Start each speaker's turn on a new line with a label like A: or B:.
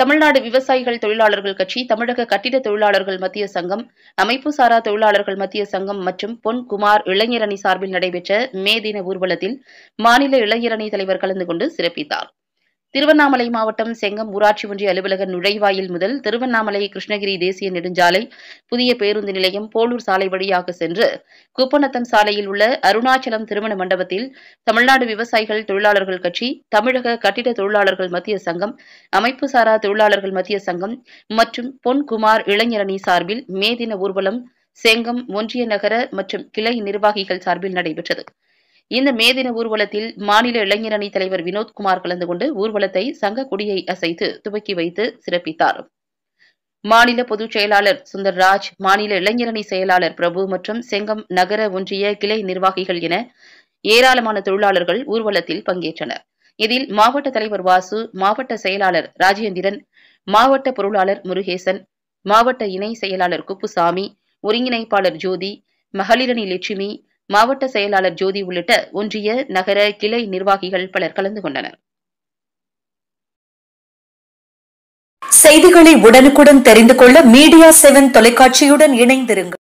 A: தமிழ்நாடு விவசாயிகள் தொழிலாளர்கள் கட்சி தமிழக கட்டிட தொழிலாளர்கள் மத்திய சங்கம் அமைப்பு சாரா தொழிலாளர்கள் மத்திய சங்கம் மற்றும் பொன் குமார் இளைஞரணி சார்பில் நடைபெற்ற மே தின ஊர்வலத்தில் மாநில இளைஞரணி தலைவர் கலந்து கொண்டு சிறப்பித்தார் திருவண்ணாமலை மாவட்டம் செங்கம் ஊராட்சி ஒன்றிய அலுவலக நுழைவாயில் முதல் திருவண்ணாமலை கிருஷ்ணகிரி தேசிய நெடுஞ்சாலை புதிய பேருந்து நிலையம் போலூர் சாலை வழியாக சென்று குப்பநத்தம் சாலையில் உள்ள அருணாச்சலம் திருமண மண்டபத்தில் தமிழ்நாடு விவசாயிகள் தொழிலாளர்கள் கட்சி தமிழக கட்டிட தொழிலாளர்கள் மத்திய சங்கம் அமைப்பு சாரா தொழிலாளர்கள் மத்திய சங்கம் மற்றும் பொன்குமார் இளைஞரணி சார்பில் மே தின ஊர்வலம் செங்கம் ஒன்றிய நகர மற்றும் கிளை நிர்வாகிகள் சார்பில் நடைபெற்றது இந்த மேதின ஊர்வலத்தில் மாநில இளைஞர் அணி தலைவர் வினோத்குமார் கலந்து கொண்டு ஊர்வலத்தை சங்க கொடியை அசைத்து துவக்கி வைத்து சிறப்பித்தார் மாநில பொதுச் செயலாளர் சுந்தர்ராஜ் மாநில இளைஞரணி செயலாளர் பிரபு மற்றும் செங்கம் நகர ஒன்றிய கிளை நிர்வாகிகள் என ஏராளமான தொழிலாளர்கள் ஊர்வலத்தில் பங்கேற்றனர் இதில் மாவட்ட தலைவர் வாசு மாவட்ட செயலாளர் ராஜேந்திரன் மாவட்ட பொருளாளர் முருகேசன் மாவட்ட இணை செயலாளர் குப்புசாமி ஒருங்கிணைப்பாளர் ஜோதி மகளிரணி லட்சுமி மாவட்ட செயலாளர் ஜோதி உள்ளிட்ட ஒன்றிய நகர கிளை நிர்வாகிகள் பலர் கலந்து கொண்டனர் செய்திகளை உடனுக்குடன் தெரிந்து கொள்ள மீடியா செவன் தொலைக்காட்சியுடன் இணைந்திருங்கள்